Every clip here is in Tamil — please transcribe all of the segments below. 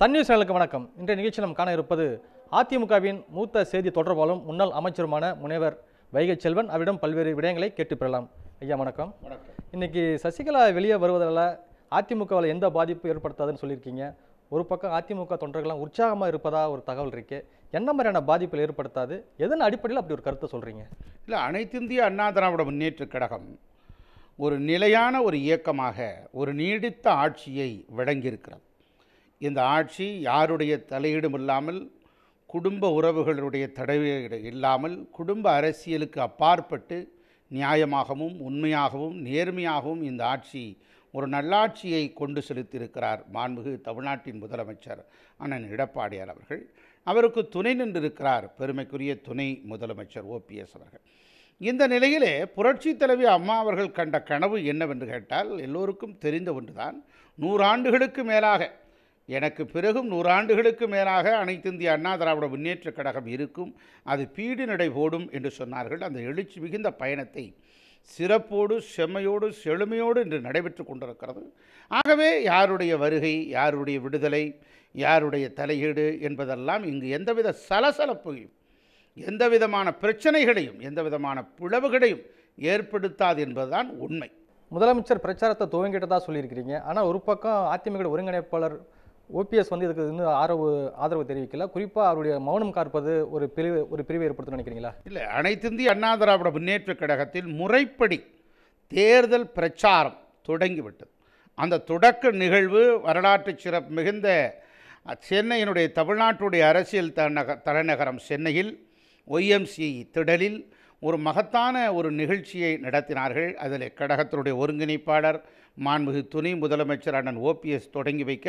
சன் நியூஸ் சேனலுக்கு வணக்கம் இன்றைய நிகழ்ச்சி நாம் காண இருப்பது அதிமுகவின் மூத்த செய்தி தொடர்பாளரும் முன்னாள் அமைச்சருமான முனைவர் வைகை செல்வன் அவரிடம் பல்வேறு விடயங்களை கேட்டு பெறலாம் ஐயா வணக்கம் வணக்கம் இன்னைக்கு சசிகலா வெளியே வருவதால் அதிமுகவில் எந்த பாதிப்பு ஏற்படுத்தாதுன்னு சொல்லியிருக்கீங்க ஒரு பக்கம் அதிமுக தொண்டர்கள்லாம் உற்சாகமாக இருப்பதாக ஒரு தகவல் இருக்கு என்ன மாதிரியான பாதிப்பில் ஏற்படுத்தாது எதன் அடிப்படையில் அப்படி ஒரு கருத்தை சொல்கிறீங்க இல்லை இந்திய அண்ணா திராவிட முன்னேற்ற கழகம் ஒரு நிலையான ஒரு இயக்கமாக ஒரு நீடித்த ஆட்சியை விளங்கியிருக்கிறது இந்த ஆட்சி யாருடைய தலையீடும் இல்லாமல் குடும்ப உறவுகளுடைய தடவை இல்லாமல் குடும்ப அரசியலுக்கு அப்பாற்பட்டு நியாயமாகவும் உண்மையாகவும் நேர்மையாகவும் இந்த ஆட்சி ஒரு நல்லாட்சியை கொண்டு செலுத்தியிருக்கிறார் மாண்புகு தமிழ்நாட்டின் முதலமைச்சர் அண்ணன் எடப்பாடியார் அவர்கள் அவருக்கு துணை நின்றிருக்கிறார் பெருமைக்குரிய துணை முதலமைச்சர் ஓபிஎஸ் அவர்கள் இந்த நிலையிலே புரட்சி தலைவி அம்மா அவர்கள் கண்ட கனவு என்னவென்று கேட்டால் எல்லோருக்கும் தெரிந்த ஒன்றுதான் நூறாண்டுகளுக்கு மேலாக எனக்கு பிறகும் நூறாண்டுகளுக்கு மேலாக அனைத்திந்திய அண்ணா திராவிட முன்னேற்றக் கழகம் இருக்கும் அது பீடு நடை போடும் என்று சொன்னார்கள் அந்த எழுச்சி மிகுந்த பயணத்தை சிறப்போடு செம்மையோடு செழுமையோடு இன்று நடைபெற்று கொண்டிருக்கிறது ஆகவே யாருடைய வருகை யாருடைய விடுதலை யாருடைய தலையீடு என்பதெல்லாம் இங்கு எந்தவித சலசலப்பையும் எந்த விதமான பிரச்சனைகளையும் எந்த விதமான பிளவுகளையும் ஏற்படுத்தாது என்பதுதான் உண்மை முதலமைச்சர் பிரச்சாரத்தை துவங்கிட்டதாக சொல்லியிருக்கிறீங்க ஆனால் ஒரு பக்கம் அதிமுக ஒருங்கிணைப்பாளர் ஓபிஎஸ் வந்து இதுக்கு இன்னும் ஆதரவு ஆதரவு தெரிவிக்கல குறிப்பாக அவருடைய மௌனம் காற்பது ஒரு பிரிவு ஒரு பிரிவை ஏற்படுத்தும் நினைக்கிறீங்களா இல்லை இந்திய அண்ணா திராவிட முன்னேற்ற கழகத்தில் முறைப்படி தேர்தல் பிரச்சாரம் தொடங்கிவிட்டது அந்த தொடக்க நிகழ்வு வரலாற்று சிறப்பு மிகுந்த சென்னையினுடைய தமிழ்நாட்டுடைய அரசியல் தலைநகரம் சென்னையில் ஒய்எம்சி திடலில் ஒரு மகத்தான ஒரு நிகழ்ச்சியை நடத்தினார்கள் அதில் கழகத்தினுடைய ஒருங்கிணைப்பாளர் மாண்புகு துணை முதலமைச்சர் அண்ணன் ஓபிஎஸ் தொடங்கி வைக்க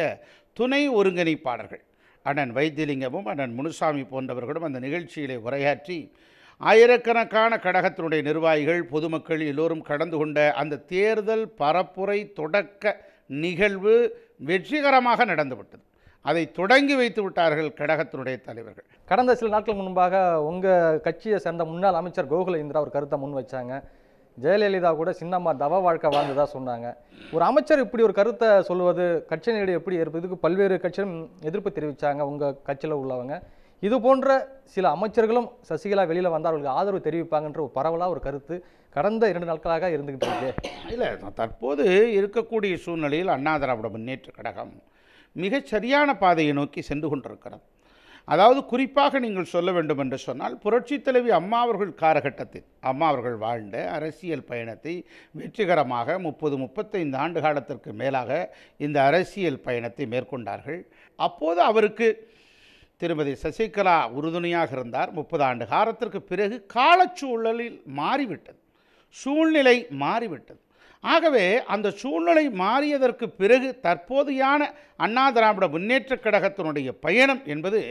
துணை ஒருங்கிணைப்பாளர்கள் அண்ணன் வைத்தியலிங்கமும் அண்ணன் முனுசாமி போன்றவர்களும் அந்த நிகழ்ச்சியிலே உரையாற்றி ஆயிரக்கணக்கான கழகத்தினுடைய நிர்வாகிகள் பொதுமக்கள் எல்லோரும் கலந்து கொண்ட அந்த தேர்தல் பரப்புரை தொடக்க நிகழ்வு வெற்றிகரமாக நடந்துவிட்டது அதை தொடங்கி வைத்து விட்டார்கள் கடகத்தினுடைய தலைவர்கள் கடந்த சில நாட்கள் முன்பாக உங்கள் கட்சியை சேர்ந்த முன்னாள் அமைச்சர் கோகுல இந்திரா ஒரு கருத்தை முன் வச்சாங்க ஜெயலலிதா கூட சின்னம்மா தவ வாழ்க்கை வாழ்ந்ததாக சொன்னாங்க ஒரு அமைச்சர் இப்படி ஒரு கருத்தை சொல்வது கட்சியினுடைய எப்படி ஏற்பது இதுக்கு பல்வேறு கட்சியும் எதிர்ப்பு தெரிவித்தாங்க உங்கள் கட்சியில் உள்ளவங்க இது போன்ற சில அமைச்சர்களும் சசிகலா வெளியில் வந்தால் அவர்களுக்கு ஆதரவு தெரிவிப்பாங்கன்ற ஒரு பரவலாக ஒரு கருத்து கடந்த இரண்டு நாட்களாக இருந்துகிட்டு இருக்கு இல்லை தற்போது இருக்கக்கூடிய சூழ்நிலையில் அண்ணா திராவிட முன்னேற்ற கழகம் மிகச் சரியான பாதையை நோக்கி சென்று கொண்டிருக்கிறது அதாவது குறிப்பாக நீங்கள் சொல்ல வேண்டும் என்று சொன்னால் புரட்சி தலைவி அம்மா அவர்கள் காலகட்டத்தில் அம்மா அவர்கள் வாழ்ந்த அரசியல் பயணத்தை வெற்றிகரமாக முப்பது முப்பத்தைந்து ஆண்டு காலத்திற்கு மேலாக இந்த அரசியல் பயணத்தை மேற்கொண்டார்கள் அப்போது அவருக்கு திருமதி சசிகலா உறுதுணையாக இருந்தார் முப்பது ஆண்டு காலத்திற்கு பிறகு காலச்சூழலில் மாறிவிட்டது சூழ்நிலை மாறிவிட்டது ஆகவே அந்த சூழ்நிலை மாறியதற்கு பிறகு தற்போதையான அண்ணா திராவிட முன்னேற்றக் கழகத்தினுடைய பயணம் என்பது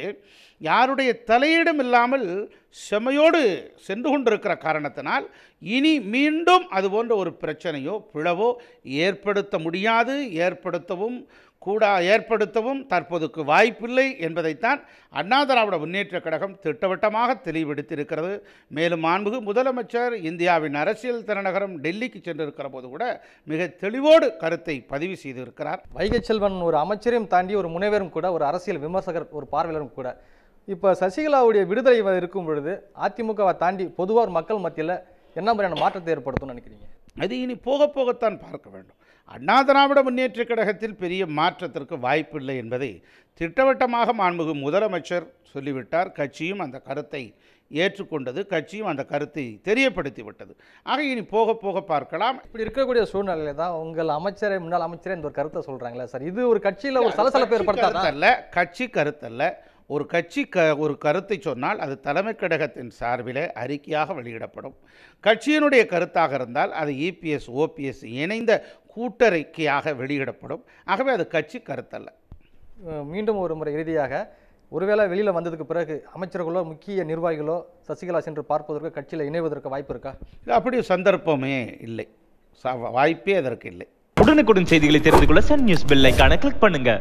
யாருடைய தலையீடும் இல்லாமல் செமையோடு சென்று கொண்டிருக்கிற காரணத்தினால் இனி மீண்டும் அது போன்ற ஒரு பிரச்சனையோ பிளவோ ஏற்படுத்த முடியாது ஏற்படுத்தவும் கூட ஏற்படுத்தவும் தற்போதுக்கு வாய்ப்பில்லை என்பதைத்தான் அண்ணா திராவிட முன்னேற்றக் கழகம் திட்டவட்டமாக தெளிவுபடுத்தியிருக்கிறது மேலும் மாண்புகு முதலமைச்சர் இந்தியாவின் அரசியல் தலைநகரம் டெல்லிக்கு சென்றிருக்கிற போது கூட மிக தெளிவோடு கருத்தை பதிவு செய்திருக்கிறார் வைகை செல்வன் ஒரு அமைச்சரையும் தாண்டி ஒரு முனைவரும் கூட ஒரு அரசியல் விமர்சகர் ஒரு பார்வையாளரும் கூட இப்போ சசிகலாவுடைய விடுதலை இருக்கும் பொழுது அதிமுகவை தாண்டி பொதுவாக ஒரு மக்கள் மத்தியில் என்ன மாதிரியான மாற்றத்தை ஏற்படுத்தும்னு நினைக்கிறீங்க அது இனி போக போகத்தான் பார்க்க வேண்டும் அண்ணா திராவிட முன்னேற்ற கழகத்தில் பெரிய மாற்றத்திற்கு வாய்ப்பு இல்லை என்பதை திட்டவட்டமாக மாண்புகு முதலமைச்சர் சொல்லிவிட்டார் கட்சியும் அந்த கருத்தை ஏற்றுக்கொண்டது கட்சியும் அந்த கருத்தை தெரியப்படுத்தி விட்டது ஆக இனி போக போக பார்க்கலாம் இப்படி இருக்கக்கூடிய சூழ்நிலையில தான் உங்கள் அமைச்சரை முன்னாள் அமைச்சரை இந்த ஒரு கருத்தை சொல்கிறாங்களே சார் இது ஒரு கட்சியில் ஒரு சலசலப்பு ஏற்படுத்தல கட்சி கருத்தல்ல ஒரு கட்சி க ஒரு கருத்தை சொன்னால் அது தலைமை கழகத்தின் சார்பில் அறிக்கையாக வெளியிடப்படும் கட்சியினுடைய கருத்தாக இருந்தால் அது இபிஎஸ் ஓபிஎஸ் இணைந்த கூட்டறிக்கையாக வெளியிடப்படும் ஆகவே அது கட்சி கருத்தல்ல மீண்டும் ஒரு முறை இறுதியாக ஒருவேளை வெளியில் வந்ததுக்கு பிறகு அமைச்சர்களோ முக்கிய நிர்வாகிகளோ சசிகலா சென்று பார்ப்பதற்கு கட்சியில் இணைவதற்கு வாய்ப்பு இருக்கா அப்படி சந்தர்ப்பமே இல்லை வாய்ப்பே அதற்கு இல்லை உடனுக்குடன் செய்திகளை தெரிந்து கொள்ள சன் நியூஸ் பெல் கிளிக் பண்ணுங்க